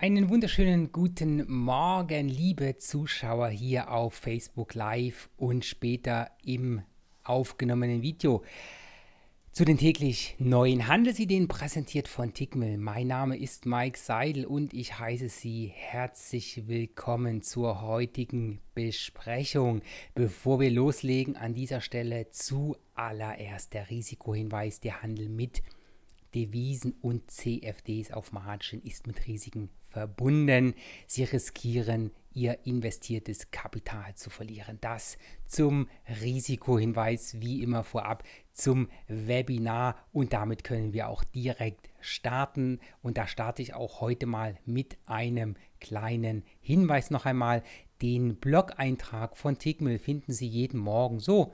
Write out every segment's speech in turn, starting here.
Einen wunderschönen guten Morgen, liebe Zuschauer hier auf Facebook Live und später im aufgenommenen Video. Zu den täglich neuen Handelsideen präsentiert von Tickmill. Mein Name ist Mike Seidel und ich heiße Sie herzlich willkommen zur heutigen Besprechung. Bevor wir loslegen, an dieser Stelle zuallererst der Risikohinweis, der Handel mit Devisen und CFDs auf Margin ist mit Risiken verbunden. Sie riskieren ihr investiertes Kapital zu verlieren. Das zum Risikohinweis wie immer vorab zum Webinar und damit können wir auch direkt starten und da starte ich auch heute mal mit einem kleinen Hinweis noch einmal. Den Blog-Eintrag von Tigmill finden Sie jeden Morgen so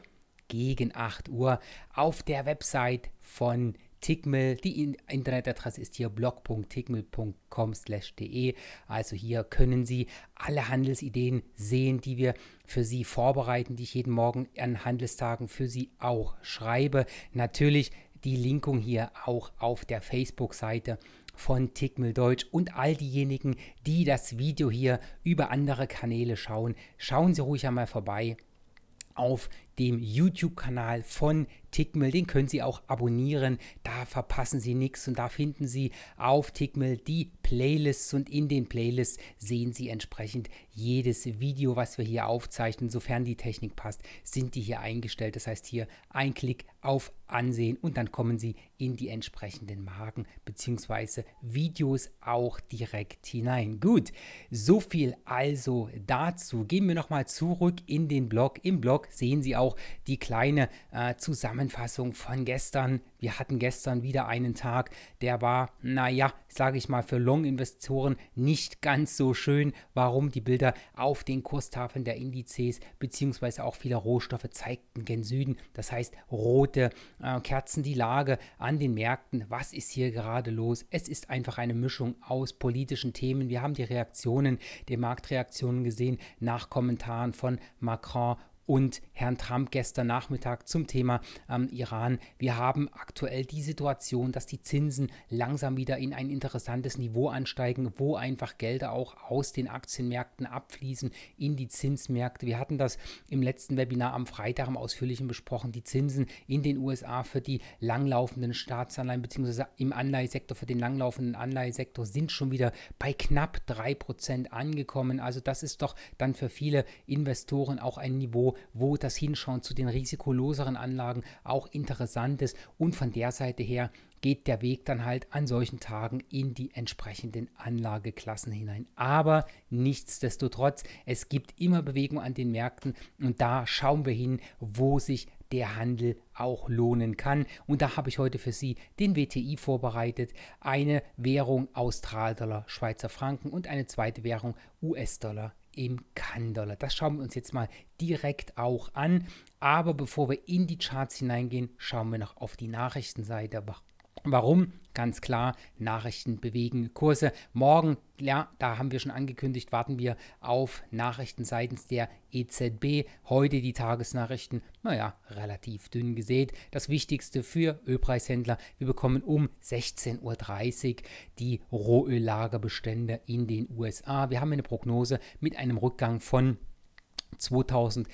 gegen 8 Uhr auf der Website von Tickmill. Die Internetadresse ist hier blog.tickmill.com/de. Also hier können Sie alle Handelsideen sehen, die wir für Sie vorbereiten, die ich jeden Morgen an Handelstagen für Sie auch schreibe. Natürlich die Linkung hier auch auf der Facebook-Seite von Tickmill Deutsch und all diejenigen, die das Video hier über andere Kanäle schauen, schauen Sie ruhig einmal vorbei auf dem YouTube-Kanal von Tickmill, den können Sie auch abonnieren. Da verpassen Sie nichts und da finden Sie auf Tickmill die Playlists und in den Playlists sehen Sie entsprechend jedes Video, was wir hier aufzeichnen. Sofern die Technik passt, sind die hier eingestellt. Das heißt hier ein Klick auf Ansehen und dann kommen Sie in die entsprechenden Marken bzw. Videos auch direkt hinein. Gut, so viel also dazu. Gehen wir nochmal zurück in den Blog. Im Blog sehen Sie auch die kleine äh, Zusammenfassung Zusammenfassung von gestern. Wir hatten gestern wieder einen Tag, der war, naja, sage ich mal, für Long-Investoren nicht ganz so schön, warum die Bilder auf den Kurstafeln der Indizes bzw. auch vieler Rohstoffe zeigten gen Süden. Das heißt, rote äh, Kerzen die Lage an den Märkten. Was ist hier gerade los? Es ist einfach eine Mischung aus politischen Themen. Wir haben die Reaktionen, die Marktreaktionen gesehen nach Kommentaren von Macron und Herrn Trump gestern Nachmittag zum Thema ähm, Iran. Wir haben aktuell die Situation, dass die Zinsen langsam wieder in ein interessantes Niveau ansteigen, wo einfach Gelder auch aus den Aktienmärkten abfließen in die Zinsmärkte. Wir hatten das im letzten Webinar am Freitag im Ausführlichen besprochen. Die Zinsen in den USA für die langlaufenden Staatsanleihen bzw. im Anleihesektor für den langlaufenden Anleihesektor sind schon wieder bei knapp 3% angekommen. Also das ist doch dann für viele Investoren auch ein Niveau, wo das Hinschauen zu den risikoloseren Anlagen auch interessant ist. Und von der Seite her geht der Weg dann halt an solchen Tagen in die entsprechenden Anlageklassen hinein. Aber nichtsdestotrotz, es gibt immer Bewegung an den Märkten und da schauen wir hin, wo sich der Handel auch lohnen kann. Und da habe ich heute für Sie den WTI vorbereitet, eine Währung Austral-Dollar, Schweizer Franken und eine zweite Währung US-Dollar im can Das schauen wir uns jetzt mal direkt auch an. Aber bevor wir in die Charts hineingehen, schauen wir noch auf die Nachrichtenseite Warum? Ganz klar, Nachrichten bewegen Kurse. Morgen, ja, da haben wir schon angekündigt, warten wir auf Nachrichten seitens der EZB. Heute die Tagesnachrichten, naja, relativ dünn gesät. Das Wichtigste für Ölpreishändler, wir bekommen um 16.30 Uhr die Rohöllagerbestände in den USA. Wir haben eine Prognose mit einem Rückgang von 2043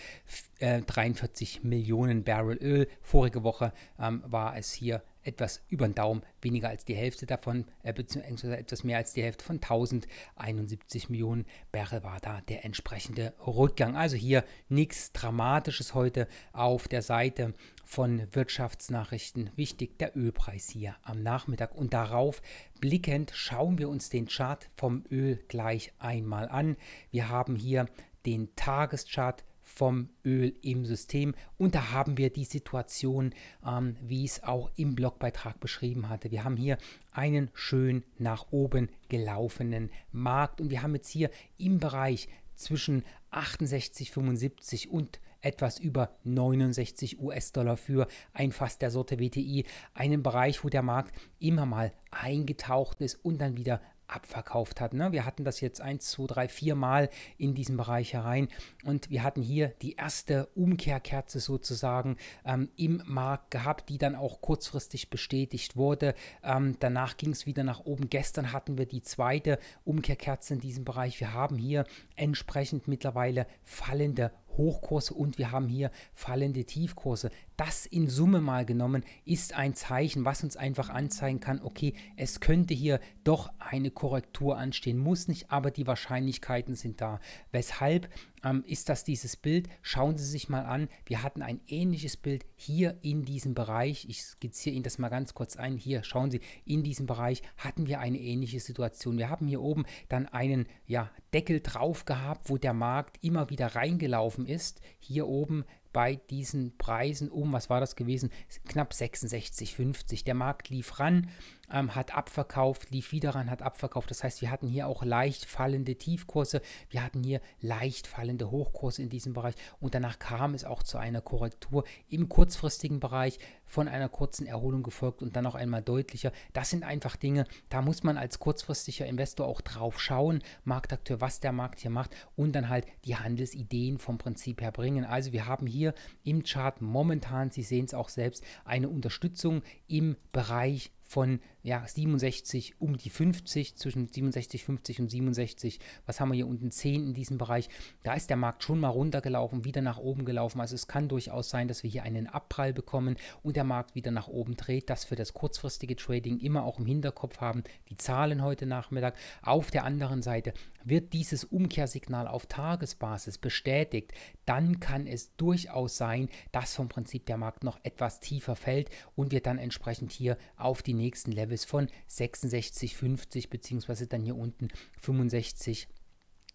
äh, Millionen Barrel Öl. Vorige Woche ähm, war es hier etwas über den Daumen weniger als die Hälfte davon, äh, beziehungsweise etwas mehr als die Hälfte von 1071 Millionen Barrel war da der entsprechende Rückgang. Also hier nichts Dramatisches heute auf der Seite von Wirtschaftsnachrichten. Wichtig der Ölpreis hier am Nachmittag. Und darauf blickend schauen wir uns den Chart vom Öl gleich einmal an. Wir haben hier den Tageschart vom Öl im System. Und da haben wir die Situation, ähm, wie ich es auch im Blogbeitrag beschrieben hatte. Wir haben hier einen schön nach oben gelaufenen Markt und wir haben jetzt hier im Bereich zwischen 68,75 und etwas über 69 US-Dollar für ein Fass der Sorte WTI, einen Bereich, wo der Markt immer mal eingetaucht ist und dann wieder abverkauft hat. Ne? Wir hatten das jetzt 1, 2, 3, 4 Mal in diesen Bereich herein und wir hatten hier die erste Umkehrkerze sozusagen ähm, im Markt gehabt, die dann auch kurzfristig bestätigt wurde. Ähm, danach ging es wieder nach oben. Gestern hatten wir die zweite Umkehrkerze in diesem Bereich. Wir haben hier entsprechend mittlerweile fallende Hochkurse und wir haben hier fallende Tiefkurse. Das in Summe mal genommen ist ein Zeichen, was uns einfach anzeigen kann, okay, es könnte hier doch eine Korrektur anstehen, muss nicht, aber die Wahrscheinlichkeiten sind da. Weshalb ähm, ist das dieses Bild. Schauen Sie sich mal an. Wir hatten ein ähnliches Bild hier in diesem Bereich. Ich skizziere Ihnen das mal ganz kurz ein. Hier, schauen Sie, in diesem Bereich hatten wir eine ähnliche Situation. Wir haben hier oben dann einen ja, Deckel drauf gehabt, wo der Markt immer wieder reingelaufen ist. Hier oben bei diesen Preisen um, was war das gewesen? Knapp 66,50. Der Markt lief ran ähm, hat abverkauft, lief wieder ran, hat abverkauft. Das heißt, wir hatten hier auch leicht fallende Tiefkurse, wir hatten hier leicht fallende Hochkurse in diesem Bereich und danach kam es auch zu einer Korrektur im kurzfristigen Bereich von einer kurzen Erholung gefolgt und dann noch einmal deutlicher. Das sind einfach Dinge, da muss man als kurzfristiger Investor auch drauf schauen, Marktakteur, was der Markt hier macht und dann halt die Handelsideen vom Prinzip her bringen. Also wir haben hier im Chart momentan, Sie sehen es auch selbst, eine Unterstützung im Bereich von ja, 67, um die 50, zwischen 67, 50 und 67. Was haben wir hier unten? 10 in diesem Bereich. Da ist der Markt schon mal runtergelaufen, wieder nach oben gelaufen. Also es kann durchaus sein, dass wir hier einen Abprall bekommen und der Markt wieder nach oben dreht. Das für das kurzfristige Trading immer auch im Hinterkopf haben. Die Zahlen heute Nachmittag. Auf der anderen Seite wird dieses Umkehrsignal auf Tagesbasis bestätigt. Dann kann es durchaus sein, dass vom Prinzip der Markt noch etwas tiefer fällt und wir dann entsprechend hier auf die nächsten Level Service von 66,50 bzw. dann hier unten 65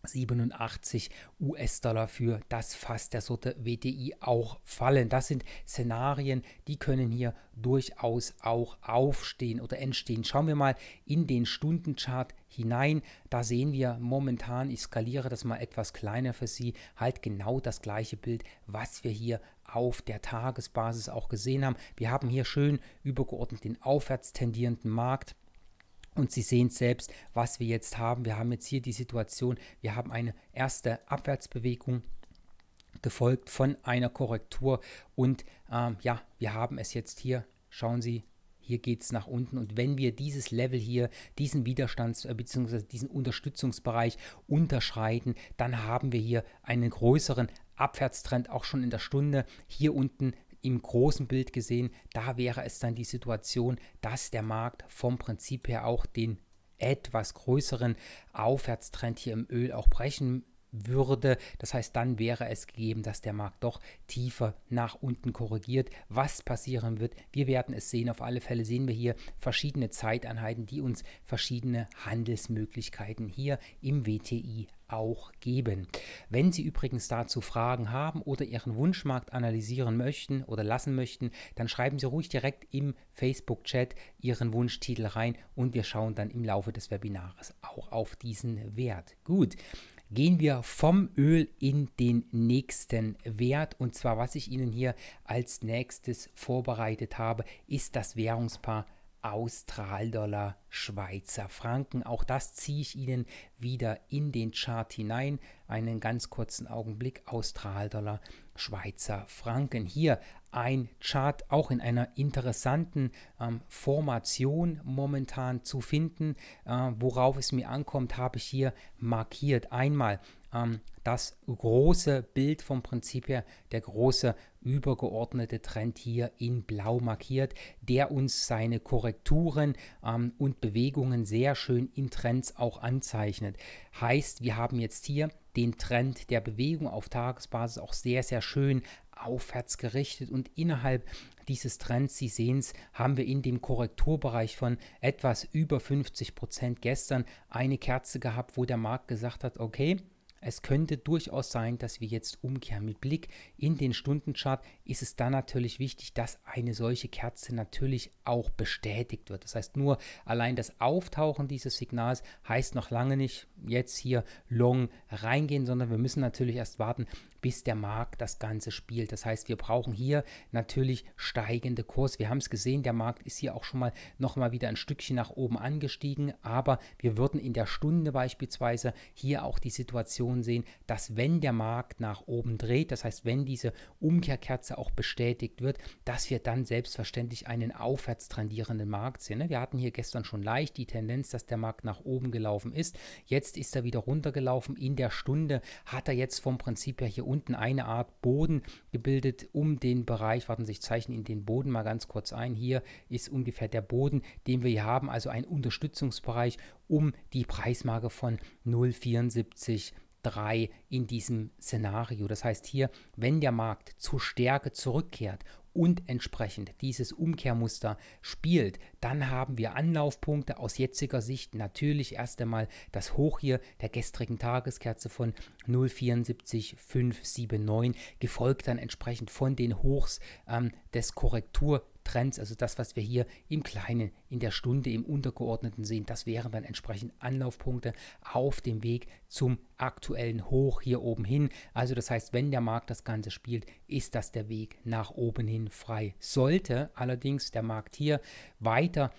87 US-Dollar für das Fass der Sorte WTI auch fallen. Das sind Szenarien, die können hier durchaus auch aufstehen oder entstehen. Schauen wir mal in den Stundenchart hinein. Da sehen wir momentan, ich skaliere das mal etwas kleiner für Sie, halt genau das gleiche Bild, was wir hier auf der Tagesbasis auch gesehen haben. Wir haben hier schön übergeordnet den aufwärts tendierenden Markt und Sie sehen selbst, was wir jetzt haben. Wir haben jetzt hier die Situation, wir haben eine erste Abwärtsbewegung gefolgt von einer Korrektur. Und ähm, ja, wir haben es jetzt hier, schauen Sie, hier geht es nach unten. Und wenn wir dieses Level hier, diesen Widerstands- äh, bzw. diesen Unterstützungsbereich unterschreiten, dann haben wir hier einen größeren Abwärtstrend auch schon in der Stunde. Hier unten im großen Bild gesehen, da wäre es dann die Situation, dass der Markt vom Prinzip her auch den etwas größeren Aufwärtstrend hier im Öl auch brechen würde. Das heißt, dann wäre es gegeben, dass der Markt doch tiefer nach unten korrigiert. Was passieren wird, wir werden es sehen. Auf alle Fälle sehen wir hier verschiedene Zeiteinheiten, die uns verschiedene Handelsmöglichkeiten hier im WTI auch geben. Wenn Sie übrigens dazu Fragen haben oder Ihren Wunschmarkt analysieren möchten oder lassen möchten, dann schreiben Sie ruhig direkt im Facebook-Chat Ihren Wunschtitel rein und wir schauen dann im Laufe des Webinars auch auf diesen Wert. Gut. Gehen wir vom Öl in den nächsten Wert. Und zwar, was ich Ihnen hier als nächstes vorbereitet habe, ist das Währungspaar Australdollar, Schweizer Franken. Auch das ziehe ich Ihnen wieder in den Chart hinein. Einen ganz kurzen Augenblick. Australdollar, Schweizer Franken. Hier ein Chart auch in einer interessanten ähm, Formation momentan zu finden. Äh, worauf es mir ankommt, habe ich hier markiert. Einmal ähm, das große Bild vom Prinzip her, der große übergeordnete Trend hier in Blau markiert, der uns seine Korrekturen ähm, und Bewegungen sehr schön in Trends auch anzeichnet. Heißt, wir haben jetzt hier den Trend der Bewegung auf Tagesbasis auch sehr, sehr schön aufwärts gerichtet und innerhalb dieses Trends, Sie sehen es, haben wir in dem Korrekturbereich von etwas über 50 Prozent gestern eine Kerze gehabt, wo der Markt gesagt hat, okay, es könnte durchaus sein, dass wir jetzt umkehren. Mit Blick in den Stundenchart ist es dann natürlich wichtig, dass eine solche Kerze natürlich auch bestätigt wird. Das heißt, nur allein das Auftauchen dieses Signals heißt noch lange nicht jetzt hier long reingehen, sondern wir müssen natürlich erst warten, bis der Markt das Ganze spielt. Das heißt, wir brauchen hier natürlich steigende Kurse. Wir haben es gesehen, der Markt ist hier auch schon mal nochmal wieder ein Stückchen nach oben angestiegen, aber wir würden in der Stunde beispielsweise hier auch die Situation sehen, dass wenn der Markt nach oben dreht, das heißt, wenn diese Umkehrkerze auch bestätigt wird, dass wir dann selbstverständlich einen aufwärts trendierenden Markt sehen. Ne? Wir hatten hier gestern schon leicht die Tendenz, dass der Markt nach oben gelaufen ist. Jetzt ist er wieder runtergelaufen. In der Stunde hat er jetzt vom Prinzip her hier unten unten eine Art Boden gebildet um den Bereich. Warten Sie, ich zeichne Ihnen den Boden mal ganz kurz ein. Hier ist ungefähr der Boden, den wir hier haben, also ein Unterstützungsbereich um die Preismarke von 0,74 3 in diesem Szenario. Das heißt hier, wenn der Markt zur Stärke zurückkehrt und entsprechend dieses Umkehrmuster spielt, dann haben wir Anlaufpunkte aus jetziger Sicht natürlich erst einmal das Hoch hier der gestrigen Tageskerze von 0,74579, gefolgt dann entsprechend von den Hochs ähm, des Korrektur Trends, also das, was wir hier im Kleinen, in der Stunde, im Untergeordneten sehen, das wären dann entsprechend Anlaufpunkte auf dem Weg zum aktuellen Hoch hier oben hin. Also das heißt, wenn der Markt das Ganze spielt, ist das der Weg nach oben hin frei. Sollte allerdings der Markt hier weiter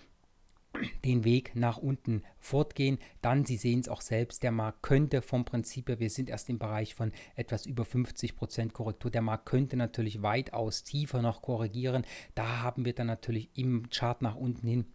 den Weg nach unten fortgehen. Dann, Sie sehen es auch selbst, der Markt könnte vom Prinzip her, wir sind erst im Bereich von etwas über 50% Korrektur, der Markt könnte natürlich weitaus tiefer noch korrigieren. Da haben wir dann natürlich im Chart nach unten hin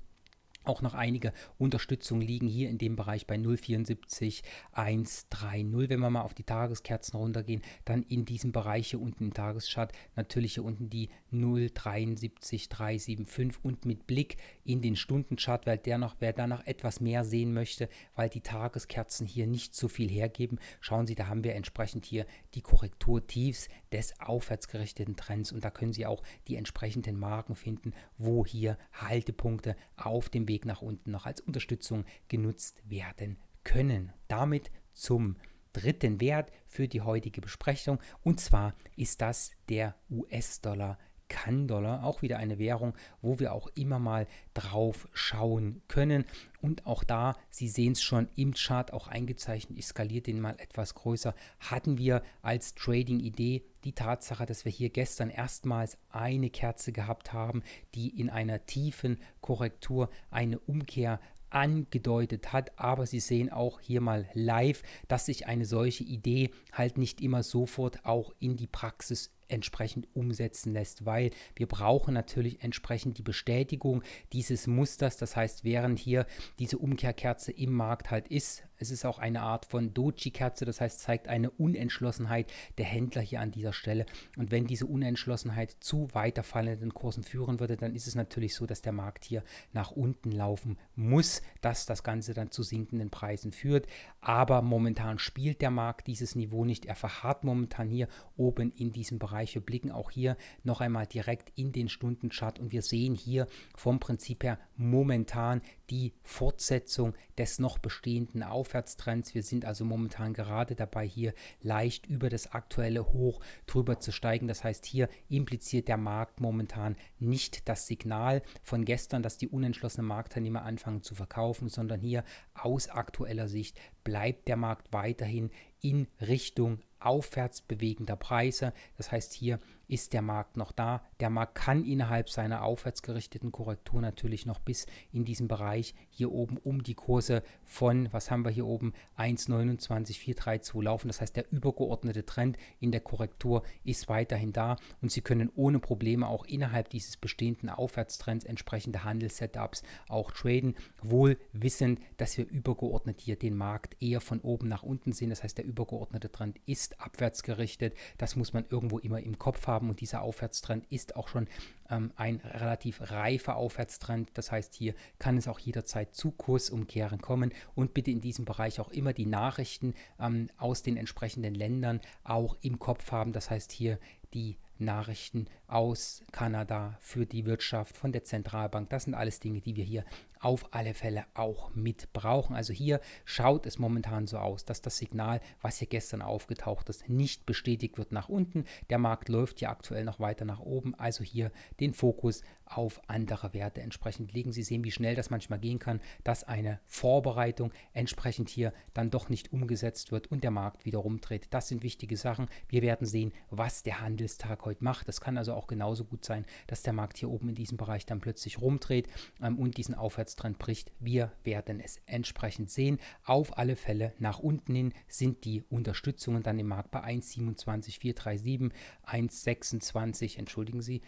auch noch einige Unterstützung liegen hier in dem Bereich bei 074 130. Wenn wir mal auf die Tageskerzen runtergehen, dann in diesem Bereich hier unten im Tageschart natürlich hier unten die 073 375 und mit Blick in den Stundenchart, weil der noch, wer danach etwas mehr sehen möchte, weil die Tageskerzen hier nicht so viel hergeben, schauen Sie, da haben wir entsprechend hier die Korrektur tiefs des aufwärtsgerichteten Trends und da können Sie auch die entsprechenden Marken finden, wo hier Haltepunkte auf dem Weg Weg nach unten noch als Unterstützung genutzt werden können. Damit zum dritten Wert für die heutige Besprechung und zwar ist das der US-Dollar kann auch wieder eine Währung, wo wir auch immer mal drauf schauen können. Und auch da, Sie sehen es schon im Chart auch eingezeichnet, ich skaliere den mal etwas größer, hatten wir als Trading-Idee die Tatsache, dass wir hier gestern erstmals eine Kerze gehabt haben, die in einer tiefen Korrektur eine Umkehr angedeutet hat, aber Sie sehen auch hier mal live, dass sich eine solche Idee halt nicht immer sofort auch in die Praxis entsprechend umsetzen lässt, weil wir brauchen natürlich entsprechend die Bestätigung dieses Musters. Das heißt, während hier diese Umkehrkerze im Markt halt ist, es ist auch eine Art von Doji-Kerze, das heißt, zeigt eine Unentschlossenheit der Händler hier an dieser Stelle. Und wenn diese Unentschlossenheit zu weiterfallenden Kursen führen würde, dann ist es natürlich so, dass der Markt hier nach unten laufen muss, dass das Ganze dann zu sinkenden Preisen führt. Aber momentan spielt der Markt dieses Niveau nicht. Er verharrt momentan hier oben in diesem Bereich wir blicken auch hier noch einmal direkt in den Stundenchart und wir sehen hier vom Prinzip her momentan die Fortsetzung des noch bestehenden Aufwärtstrends. Wir sind also momentan gerade dabei, hier leicht über das aktuelle Hoch drüber zu steigen. Das heißt, hier impliziert der Markt momentan nicht das Signal von gestern, dass die unentschlossenen Marktteilnehmer anfangen zu verkaufen, sondern hier aus aktueller Sicht bleibt der Markt weiterhin in Richtung aufwärts bewegender Preise. Das heißt hier ist der Markt noch da. Der Markt kann innerhalb seiner aufwärtsgerichteten Korrektur natürlich noch bis in diesen Bereich hier oben um die Kurse von, was haben wir hier oben, 1,29,432 laufen. Das heißt, der übergeordnete Trend in der Korrektur ist weiterhin da und Sie können ohne Probleme auch innerhalb dieses bestehenden Aufwärtstrends entsprechende Handelssetups auch traden, wohl wissend, dass wir übergeordnet hier den Markt eher von oben nach unten sehen. Das heißt, der übergeordnete Trend ist abwärtsgerichtet. Das muss man irgendwo immer im Kopf haben haben und dieser Aufwärtstrend ist auch schon ähm, ein relativ reifer Aufwärtstrend. Das heißt, hier kann es auch jederzeit zu Kursumkehren kommen und bitte in diesem Bereich auch immer die Nachrichten ähm, aus den entsprechenden Ländern auch im Kopf haben. Das heißt, hier die Nachrichten aus Kanada für die Wirtschaft von der Zentralbank. Das sind alles Dinge, die wir hier auf alle Fälle auch mit brauchen. Also hier schaut es momentan so aus, dass das Signal, was hier gestern aufgetaucht ist, nicht bestätigt wird nach unten. Der Markt läuft ja aktuell noch weiter nach oben, also hier den Fokus auf andere Werte entsprechend legen. Sie sehen, wie schnell das manchmal gehen kann, dass eine Vorbereitung entsprechend hier dann doch nicht umgesetzt wird und der Markt wieder rumdreht. Das sind wichtige Sachen. Wir werden sehen, was der Handelstag heute macht. Das kann also auch genauso gut sein, dass der Markt hier oben in diesem Bereich dann plötzlich rumdreht ähm, und diesen Aufwärts Holz dran bricht. Wir werden es entsprechend sehen. Auf alle Fälle nach unten hin sind die Unterstützungen dann im Markt bei 1,27, 437, 1,26, entschuldigen Sie,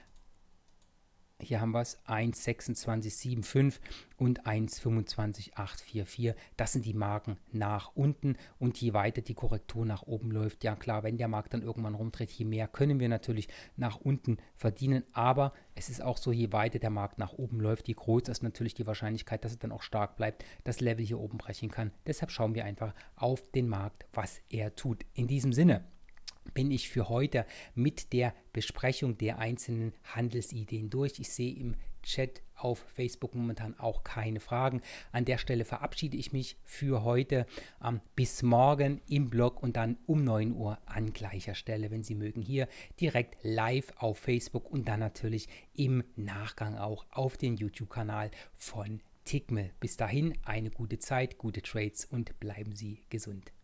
hier haben wir es 1,2675 und 1,25844. Das sind die Marken nach unten und je weiter die Korrektur nach oben läuft, ja klar, wenn der Markt dann irgendwann rumdreht, je mehr können wir natürlich nach unten verdienen. Aber es ist auch so, je weiter der Markt nach oben läuft, je größer ist natürlich die Wahrscheinlichkeit, dass es dann auch stark bleibt, das Level hier oben brechen kann. Deshalb schauen wir einfach auf den Markt, was er tut. In diesem Sinne bin ich für heute mit der Besprechung der einzelnen Handelsideen durch. Ich sehe im Chat auf Facebook momentan auch keine Fragen. An der Stelle verabschiede ich mich für heute. Ähm, bis morgen im Blog und dann um 9 Uhr an gleicher Stelle, wenn Sie mögen, hier direkt live auf Facebook und dann natürlich im Nachgang auch auf den YouTube-Kanal von Tickmill. Bis dahin eine gute Zeit, gute Trades und bleiben Sie gesund.